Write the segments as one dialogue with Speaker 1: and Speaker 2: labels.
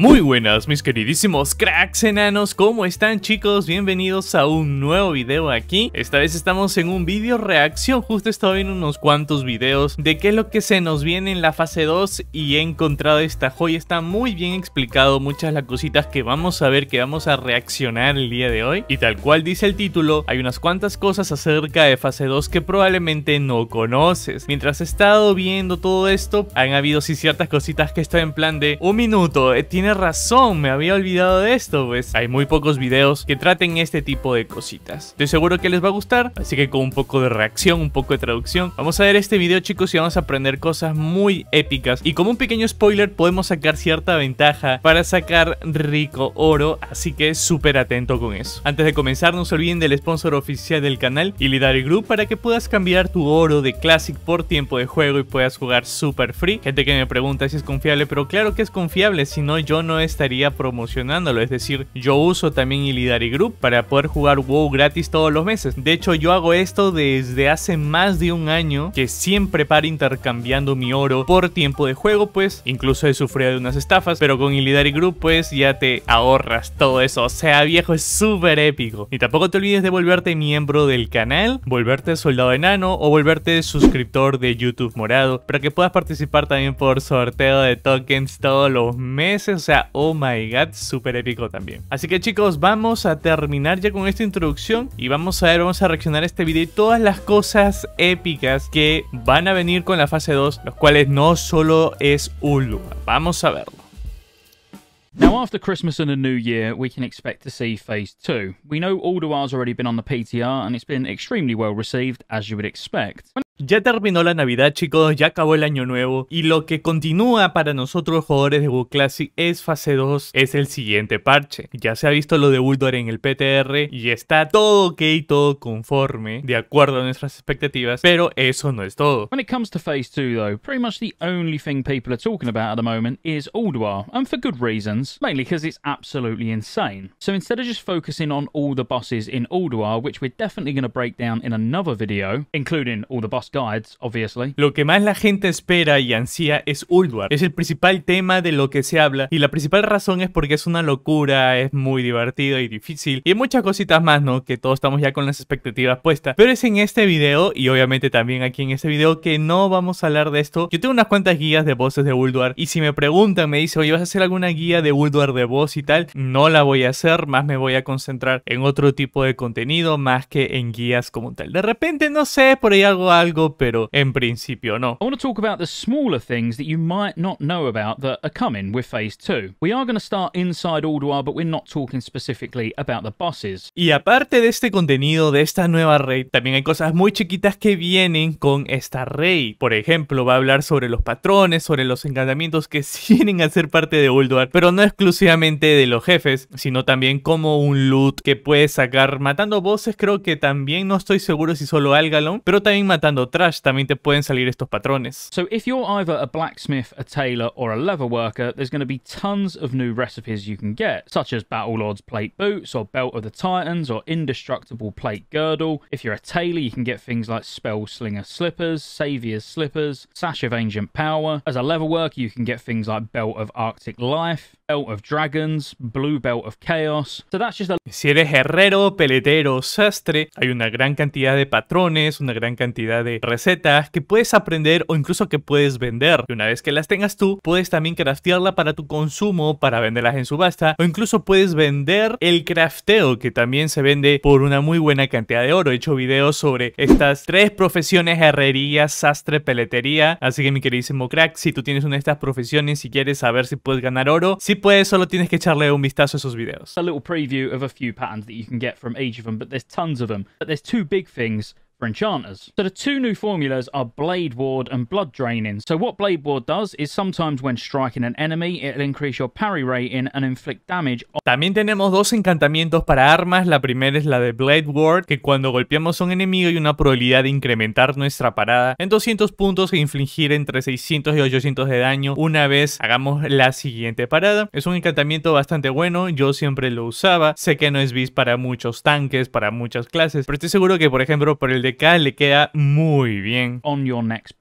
Speaker 1: Muy buenas mis queridísimos cracks enanos, ¿cómo están chicos? Bienvenidos a un nuevo video aquí Esta vez estamos en un video reacción, justo he estado viendo unos cuantos videos De qué es lo que se nos viene en la fase 2 y he encontrado esta joya Está muy bien explicado muchas las cositas que vamos a ver, que vamos a reaccionar el día de hoy Y tal cual dice el título, hay unas cuantas cosas acerca de fase 2 que probablemente no conoces Mientras he estado viendo todo esto, han habido sí ciertas cositas que estoy en plan de un minuto, eh, tiene razón, me había olvidado de esto, pues hay muy pocos videos que traten este tipo de cositas. Estoy seguro que les va a gustar, así que con un poco de reacción, un poco de traducción, vamos a ver este video chicos y vamos a aprender cosas muy épicas. Y como un pequeño spoiler podemos sacar cierta ventaja para sacar rico oro, así que súper atento con eso. Antes de comenzar no se olviden del sponsor oficial del canal, Ilidari Group, para que puedas cambiar tu oro de Classic por tiempo de juego y puedas jugar súper free. Gente que me pregunta si es confiable, pero claro que es confiable, si no yo no estaría promocionándolo. Es decir, yo uso también Illidari Group para poder jugar WoW gratis todos los meses. De hecho, yo hago esto desde hace más de un año, que siempre para intercambiando mi oro por tiempo de juego, pues incluso he sufrido de unas estafas, pero con Illidari Group pues ya te ahorras todo eso. O sea, viejo, es súper épico. Y tampoco te olvides de volverte miembro del canal, volverte soldado enano o volverte suscriptor de YouTube Morado, para que puedas participar también por sorteo de tokens todos los meses o sea, oh my god, súper épico también. Así que chicos, vamos a terminar ya con esta introducción y vamos a ver, vamos a reaccionar a este video y todas las cosas épicas que van a venir con
Speaker 2: la fase 2, los cuales no solo es un lugar. Vamos a verlo. Now, after Christmas and the New Year, we can expect to see Phase 2. We know Alduar's already been on the PTR and it's been extremely well received, as you would expect. Ya terminó la Navidad,
Speaker 1: chicos, ya acabó el año nuevo y lo que continúa para nosotros jugadores de WoW Classic es fase 2, es el siguiente parche. Ya se ha visto lo de Uldor en el PTR y está todo
Speaker 2: ok, todo conforme, de acuerdo a nuestras expectativas, pero eso no es todo. When it comes to phase 2 though, pretty much the only thing people are talking about at the moment is Ulduar, and for good reasons, mainly because it's absolutely insane. So instead of just focusing on all the bosses in Ulduar, which we're definitely going to break down in another video, including all the bosses obviously. Lo que
Speaker 1: más la gente espera y ansía es Ulduar. Es el principal tema de lo que se habla y la principal razón es porque es una locura, es muy divertido y difícil y muchas cositas más, ¿no? Que todos estamos ya con las expectativas puestas. Pero es en este video y obviamente también aquí en este video que no vamos a hablar de esto. Yo tengo unas cuantas guías de voces de Ulduar y si me preguntan, me dicen, oye, ¿vas a hacer alguna guía de Ulduar de voz y tal? No la voy a hacer, más me voy a concentrar en otro tipo de contenido
Speaker 2: más que en guías como tal. De repente, no sé, por ahí hago algo pero en principio no.
Speaker 1: Y aparte de este contenido de esta nueva raid, también hay cosas muy chiquitas que vienen con esta rey. Por ejemplo, va a hablar sobre los patrones, sobre los encantamientos que tienen a ser parte de Ulduar, pero no exclusivamente de los jefes, sino también como un loot que puedes sacar matando bosses, creo que también no estoy seguro si solo Algalon, pero también matando haciendo trash, también te pueden salir estos
Speaker 2: patrones. So if you're either a blacksmith, a tailor, or a leather worker, there's going to be tons of new recipes you can get, such as Battlelord's plate boots, or Belt of the Titans, or Indestructible plate girdle. If you're a tailor, you can get things like Spell Slinger slippers, Saviour's slippers, Sash of Ancient Power. As a leather worker, you can get things like Belt of Arctic Life, Belt of Dragons, Blue Belt of Chaos. So that's just a...
Speaker 1: Si eres herrero, peletero, sastre, hay una gran cantidad de patrones, una gran cantidad de recetas que puedes aprender o incluso que puedes vender. Y una vez que las tengas tú, puedes también craftearla para tu consumo, para venderlas en subasta o incluso puedes vender el crafteo que también se vende por una muy buena cantidad de oro. He hecho videos sobre estas tres profesiones, herrería, sastre, peletería. Así que mi queridísimo crack, si tú tienes una de estas profesiones y quieres saber si puedes ganar oro, si puedes,
Speaker 2: solo tienes que echarle un vistazo a esos videos. A little preview of a few patterns that you can get from each of them, but there's tons of them. But there's two big things Blood Draining. parry También tenemos dos encantamientos para armas. La primera es la de Blade Ward,
Speaker 1: que cuando golpeamos a un enemigo hay una probabilidad de incrementar nuestra parada en 200 puntos e infligir entre 600 y 800 de daño una vez hagamos la siguiente parada. Es un encantamiento bastante bueno, yo siempre lo usaba. Sé que no es bis para muchos tanques, para muchas
Speaker 2: clases, pero estoy seguro que por ejemplo por el de le queda muy bien. On next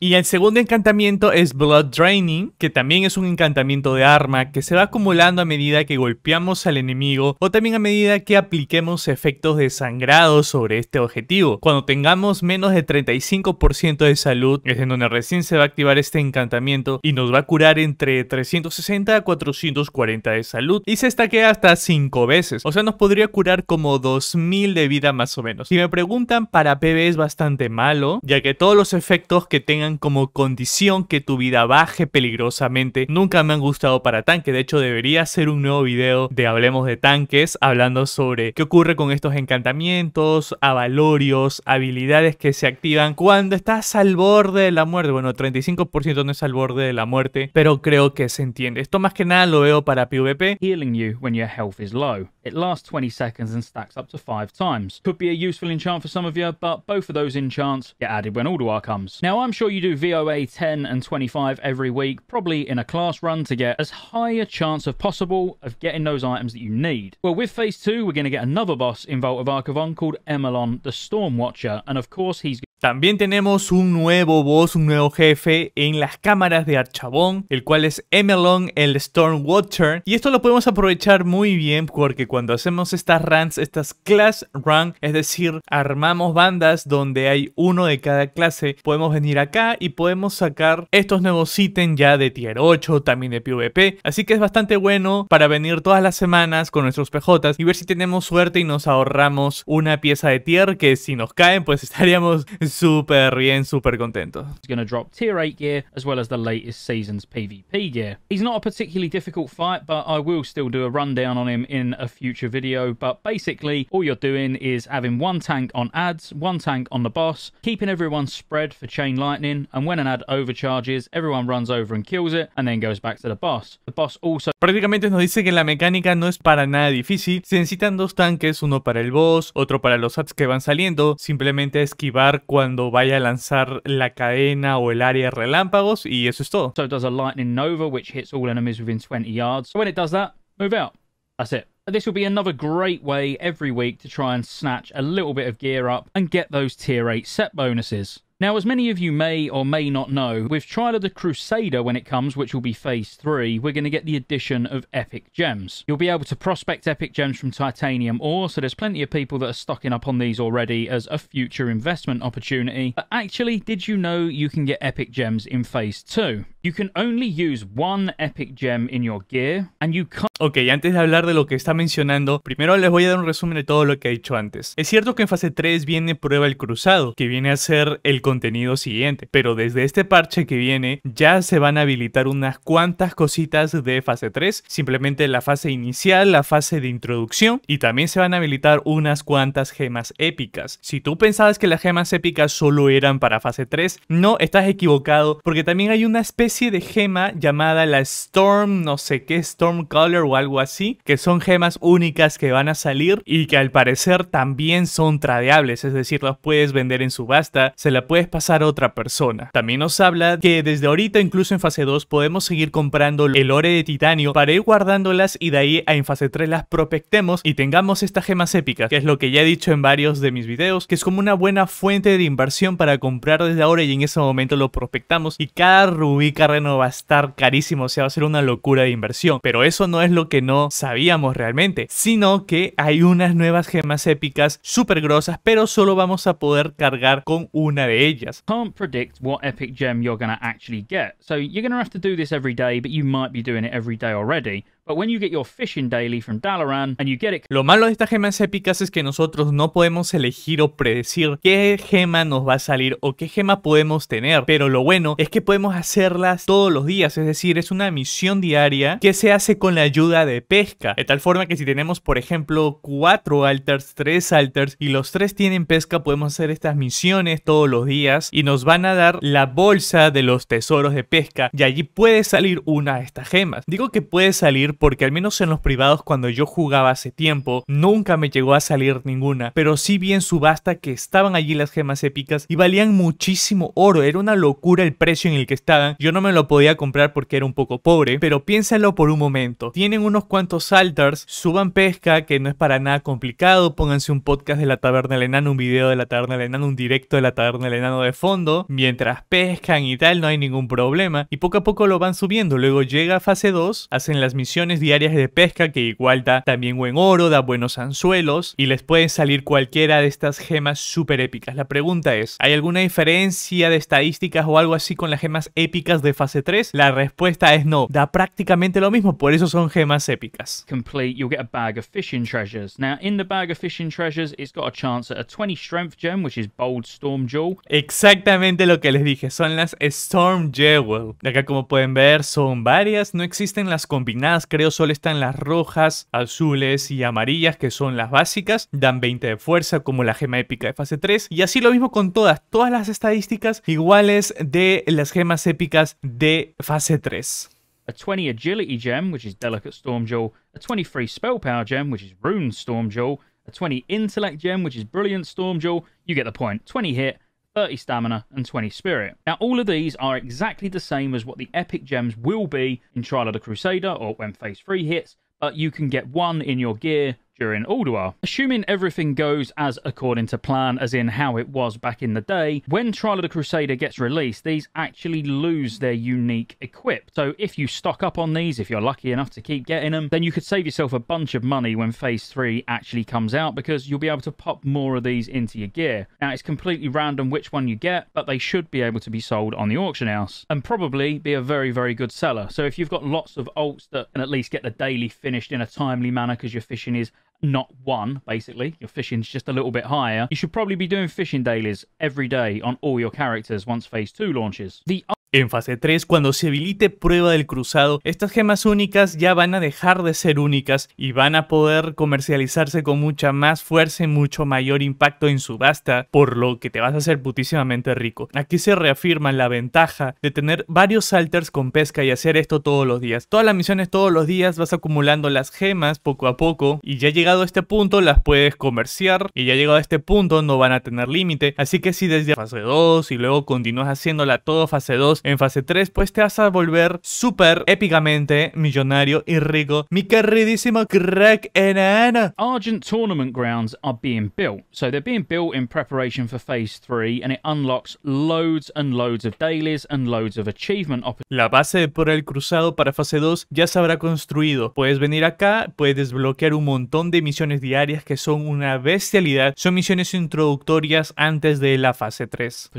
Speaker 1: Y el segundo encantamiento es Blood Draining, que también es un encantamiento de arma que se va acumulando a medida que golpeamos al enemigo o también a medida que apliquemos efectos de sangrado sobre este objetivo. Cuando tengamos menos de 35% de salud es en donde recién se va a activar este encantamiento y nos va a curar entre 360 a 440 de salud y se estaquea hasta 5 veces, o sea nos podría curar como 2000 de vida más o menos. Si me preguntan, para PB es bastante malo, ya que todos los efectos que tengan como condición que tu vida baje peligrosamente nunca me han gustado para tanque, de hecho debería ser un nuevo video de Hablemos de Tanques hablando sobre qué ocurre con estos encantamientos, avalorios, habilidades que se activan cuando estás al borde de la muerte, bueno 35% no es al borde de la muerte, pero creo que se entiende. Esto más que nada lo veo para PvP. Healing
Speaker 2: you when your health is low. It lasts 20 seconds and stacks up to 5 times. Could be a useful enchant for some of you, but both of those enchants get added when Alduar comes. Now, I'm sure you do VOA 10 and 25 every week, probably in a class run to get as high a chance as possible of getting those items that you need. Well, with Phase 2, we're going to get another boss in Vault of Archivon called Emelon the Storm Watcher, and of course, he's
Speaker 1: También tenemos un nuevo boss, un nuevo jefe en las cámaras de Archabón, el cual es Emelon el Stormwatcher. Y esto lo podemos aprovechar muy bien porque cuando hacemos estas runs, estas class runs, es decir, armamos bandas donde hay uno de cada clase, podemos venir acá y podemos sacar estos nuevos ítems ya de tier 8, también de PvP. Así que es bastante bueno para venir todas las semanas con nuestros PJs y ver si tenemos suerte y nos ahorramos una pieza de tier que
Speaker 2: si nos caen pues estaríamos super bien, super contento. He's going to drop tier 8 gear as well as the latest season's PvP gear. He's not a particularly difficult fight, but I will still do a rundown on him in a future video. But basically, all you're doing is having one tank on ads, one tank on the boss, keeping everyone spread for chain lightning, and when an ad overcharges, everyone runs over and kills it, and then goes back to the boss. The boss also... Prácticamente nos dice que la mecánica
Speaker 1: no es para nada difícil. Se necesitan dos tanques, uno para el boss, otro para los ads que van saliendo. Simplemente esquivar cuatro cuando vaya a lanzar la cadena o el área relámpagos
Speaker 2: y eso es todo. So it does a lightning nova which hits all enemies within 20 yards. So when it does that, move out. That's it. This will be another great way every week to try and snatch a little bit of gear up and get those tier 8 set bonuses. Now, as many of you may or may not know, with Trial of the Crusader when it comes, which will be Phase 3, we're going to get the addition of Epic Gems. You'll be able to prospect Epic Gems from Titanium Ore, so there's plenty of people that are stocking up on these already as a future investment opportunity. But actually, did you know you can get Epic Gems in Phase 2? Ok, antes
Speaker 1: de hablar de lo que está mencionando, primero les voy a dar un resumen de todo lo que he dicho antes. Es cierto que en fase 3 viene Prueba el Cruzado, que viene a ser el contenido siguiente, pero desde este parche que viene ya se van a habilitar unas cuantas cositas de fase 3, simplemente la fase inicial, la fase de introducción y también se van a habilitar unas cuantas gemas épicas. Si tú pensabas que las gemas épicas solo eran para fase 3, no, estás equivocado porque también hay una especie de gema llamada la Storm, no sé qué, Storm Color o algo así, que son gemas únicas que van a salir y que al parecer también son tradeables, es decir, las puedes vender en subasta, se la puedes pasar a otra persona. También nos habla que desde ahorita, incluso en fase 2, podemos seguir comprando el ore de titanio para ir guardándolas y de ahí a en fase 3 las prospectemos y tengamos estas gemas épicas, que es lo que ya he dicho en varios de mis videos, que es como una buena fuente de inversión para comprar desde ahora y en ese momento lo prospectamos y cada rubí Carreno va a estar carísimo, o sea, va a ser una locura de inversión. Pero eso no es lo que no sabíamos realmente, sino que hay unas nuevas gemas épicas súper grosas, pero solo
Speaker 2: vamos a poder cargar con una de ellas. Can't predict what epic gem you're going to actually get, so you're gonna have to do this every day, but you might be doing it every day already.
Speaker 1: Lo malo de estas gemas épicas es que nosotros no podemos elegir o predecir qué gema nos va a salir o qué gema podemos tener, pero lo bueno es que podemos hacerlas todos los días, es decir, es una misión diaria que se hace con la ayuda de pesca, de tal forma que si tenemos por ejemplo cuatro alters, tres alters y los tres tienen pesca, podemos hacer estas misiones todos los días y nos van a dar la bolsa de los tesoros de pesca y allí puede salir una de estas gemas. Digo que puede salir porque al menos en los privados cuando yo jugaba hace tiempo, nunca me llegó a salir ninguna, pero sí bien subasta que estaban allí las gemas épicas y valían muchísimo oro, era una locura el precio en el que estaban, yo no me lo podía comprar porque era un poco pobre, pero piénsalo por un momento, tienen unos cuantos altars, suban pesca que no es para nada complicado, pónganse un podcast de la taberna del enano, un video de la taberna del enano, un directo de la taberna del enano de fondo, mientras pescan y tal, no hay ningún problema, y poco a poco lo van subiendo, luego llega fase 2, hacen las misiones, diarias de pesca que igual da también buen oro, da buenos anzuelos y les pueden salir cualquiera de estas gemas súper épicas. La pregunta es, ¿hay alguna diferencia de estadísticas o algo así con las gemas épicas de fase 3? La respuesta es no, da prácticamente lo mismo, por eso son gemas épicas.
Speaker 2: Exactamente lo que les dije, son las storm jewel.
Speaker 1: Acá como pueden ver son varias, no existen las combinadas creo solo están las rojas, azules y amarillas que son las básicas, dan 20 de fuerza como la gema épica de fase 3 y así lo mismo con todas, todas las estadísticas iguales de las gemas épicas
Speaker 2: de fase 3. a 20 agility gem, which is Delicate Storm Jewel, a 23 spell power gem, which is Rune Storm Jewel, a 20 intellect gem, which is Brilliant Storm Jewel. You get the point. 20 hit, 30 stamina, and 20 spirit. Now, all of these are exactly the same as what the epic gems will be in Trial of the Crusader or when Phase 3 hits, but you can get one in your gear during Alduar. Assuming everything goes as according to plan, as in how it was back in the day, when Trial of the Crusader gets released, these actually lose their unique equip. So if you stock up on these, if you're lucky enough to keep getting them, then you could save yourself a bunch of money when Phase 3 actually comes out because you'll be able to pop more of these into your gear. Now, it's completely random which one you get, but they should be able to be sold on the auction house and probably be a very, very good seller. So if you've got lots of alts that can at least get the daily finished in a timely manner because your fishing is not one, basically. Your fishing's just a little bit higher. You should probably be doing fishing dailies every day on all your characters once phase two launches. The En fase 3,
Speaker 1: cuando se habilite prueba del cruzado, estas gemas únicas ya van a dejar de ser únicas y van a poder comercializarse con mucha más fuerza y mucho mayor impacto en subasta, por lo que te vas a hacer putísimamente rico. Aquí se reafirma la ventaja de tener varios salters con pesca y hacer esto todos los días. Todas las misiones todos los días vas acumulando las gemas poco a poco y ya llegado a este punto las puedes comerciar y ya llegado a este punto no van a tener límite, así que si desde fase 2 y luego continúas haciéndola todo fase 2 en fase 3, pues te vas a volver súper épicamente millonario y rico. Mi queridísimo
Speaker 2: crack enana. Argent tournament grounds are being built. So they're being built in preparation for phase 3 and it unlocks loads and loads of dailies and loads of achievement
Speaker 1: La base por el cruzado para fase 2 ya se habrá construido. Puedes venir acá, puedes desbloquear un montón de misiones diarias que son una bestialidad. Son misiones introductorias antes de la fase 3.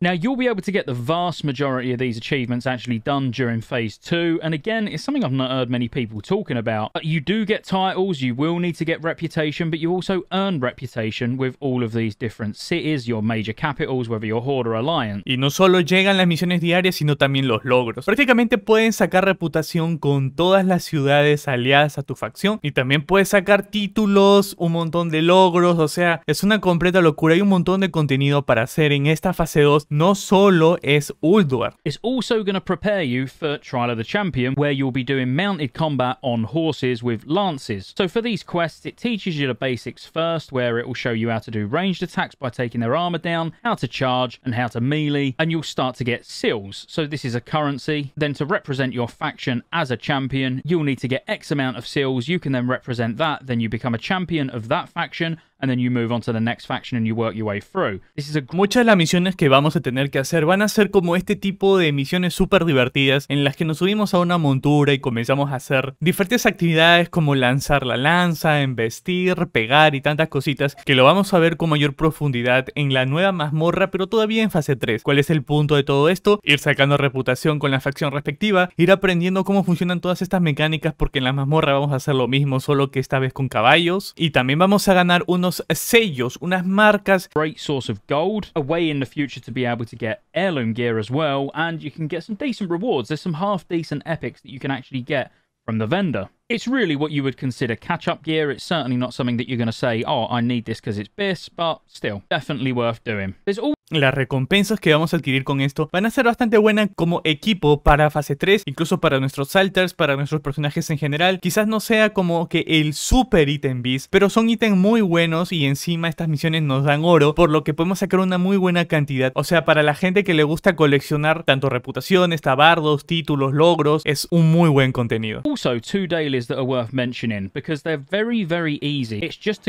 Speaker 2: Now you'll be able to get the vast majority of these achievements actually done during phase two. And again, it's something I've not heard many people talking about. you do get titles, you will need to get reputation, but you also earn reputation with all of these different cities, your major capitals, whether you're Horde or Alliance.
Speaker 1: Y no solo llegan las misiones diarias, sino también los logros. Prácticamente pueden sacar reputación con todas las ciudades aliadas a tu facción. Y también puedes sacar títulos, un montón de logros, o sea, es una completa locura. Hay un montón de contenido para hacer en esta fase 2. No solo es ultra Hodor. It's also
Speaker 2: going to prepare you for Trial of the Champion, where you'll be doing mounted combat on horses with lances. So for these quests, it teaches you the basics first, where it will show you how to do ranged attacks by taking their armor down, how to charge, and how to melee, and you'll start to get seals. So this is a currency. Then to represent your faction as a champion, you'll need to get X amount of seals. You can then represent that, then you become a champion of that faction, and then you move on to the next faction and you work your way through. Muchas de las misiones que vamos a tener que hacer van a ser como este tipo de misiones
Speaker 1: súper divertidas en las que nos subimos a una montura y comenzamos a hacer diferentes actividades como lanzar la lanza, embestir, pegar y tantas cositas que lo vamos a ver con mayor profundidad en la nueva mazmorra pero todavía en fase 3. ¿Cuál es el punto de todo esto? Ir sacando reputación con la facción respectiva, ir aprendiendo cómo funcionan todas estas mecánicas porque en la mazmorra vamos a hacer lo mismo solo que esta vez con caballos y también vamos a ganar unos unos sellos, unas marcas. Great
Speaker 2: source of gold, a way in the future to be able to get heirloom gear as well, and you can get some decent rewards. There's some half decent epics that you can actually get from the vendor. It's really what you would consider catch up gear. It's certainly not something that you're going to say, oh, I need this because it's BIS, but still, definitely worth doing. There's always las recompensas que vamos a adquirir con esto van a ser bastante buenas como
Speaker 1: equipo para fase 3, incluso para nuestros salters, para nuestros personajes en general. Quizás no sea como que el super ítem bis, pero son ítems muy buenos y encima estas misiones nos dan oro, por lo que podemos sacar una muy buena cantidad. O sea, para la gente que le gusta coleccionar tanto reputaciones,
Speaker 2: tabardos, títulos, logros, es un muy buen contenido. Also, two dailies that are worth mentioning because they're very, very easy. just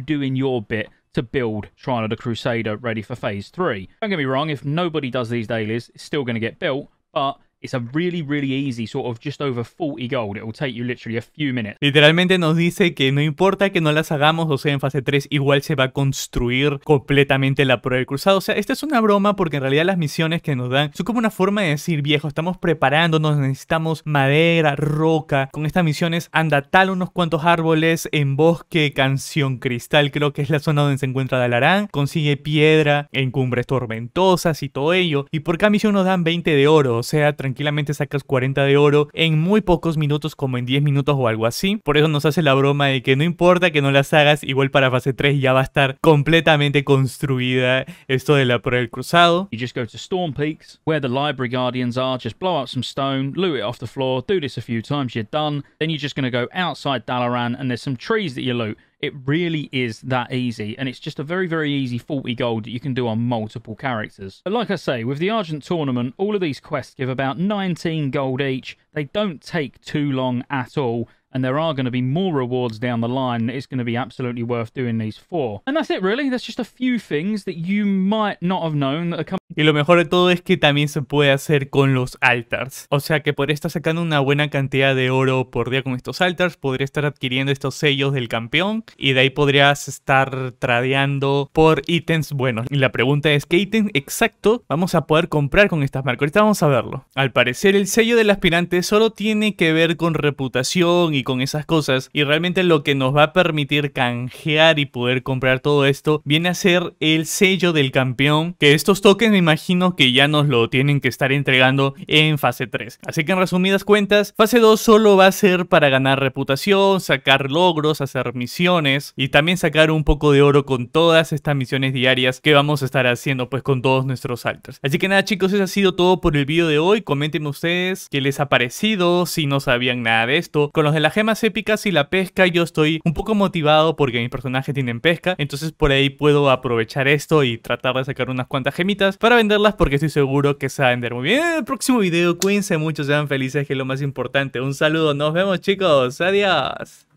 Speaker 2: doing your bit to build Shrine of the Crusader ready for phase three. Don't get me wrong, if nobody does these dailies, it's still going to get built, but It's a really, really easy, sort of just over 40 gold. It will take you literally a few minutes.
Speaker 1: Literalmente nos dice que no importa que no las hagamos, o sea, en fase 3, igual se va a construir completamente la prueba del cruzado. O sea, esta es una broma porque en realidad las misiones que nos dan son como una forma de decir, viejo, estamos preparándonos, necesitamos madera, roca. Con estas misiones anda tal unos cuantos árboles en bosque, canción cristal, creo que es la zona donde se encuentra Dalarán. Consigue piedra en cumbres tormentosas y todo ello. Y por cada misión nos dan 20 de oro, o sea, 30 tranquilamente sacas 40 de oro en muy pocos minutos, como en 10 minutos o algo así. Por eso nos hace la broma de que no importa que no las hagas, igual para fase 3 ya va a estar completamente construida esto de la
Speaker 2: prueba del cruzado. You just go to Storm Peaks, where the library guardians are, just blow up some stone, loot it off the floor, do this a few times, you're done. Then you're just gonna go outside Dalaran and there's some trees that you loot. It really is that easy, and it's just a very, very easy 40 gold that you can do on multiple characters. But like I say, with the Argent Tournament, all of these quests give about 19 gold each. They don't take too long at all,
Speaker 1: Y lo mejor de todo es que también se puede hacer con los altars. O sea que podría estar sacando una buena cantidad de oro por día con estos altars, podría estar adquiriendo estos sellos del campeón y de ahí podrías estar tradeando por ítems buenos. Y la pregunta es, ¿qué ítem exacto vamos a poder comprar con estas marcas? Ahorita vamos a verlo. Al parecer el sello del aspirante solo tiene que ver con reputación con esas cosas. Y realmente lo que nos va a permitir canjear y poder comprar todo esto viene a ser el sello del campeón. Que estos tokens me imagino que ya nos lo tienen que estar entregando en fase 3. Así que en resumidas cuentas, fase 2 solo va a ser para ganar reputación, sacar logros, hacer misiones y también sacar un poco de oro con todas estas misiones diarias que vamos a estar haciendo pues con todos nuestros altos Así que nada chicos, eso ha sido todo por el vídeo de hoy. Coméntenme ustedes qué les ha parecido, si no sabían nada de esto. Con los de la gemas épicas y la pesca yo estoy un poco motivado porque mis personajes tienen pesca, entonces por ahí puedo aprovechar esto y tratar de sacar unas cuantas gemitas para venderlas porque estoy seguro que se va a vender muy bien. En el próximo video, cuídense mucho, sean felices que es lo más importante. Un saludo, nos vemos chicos, adiós.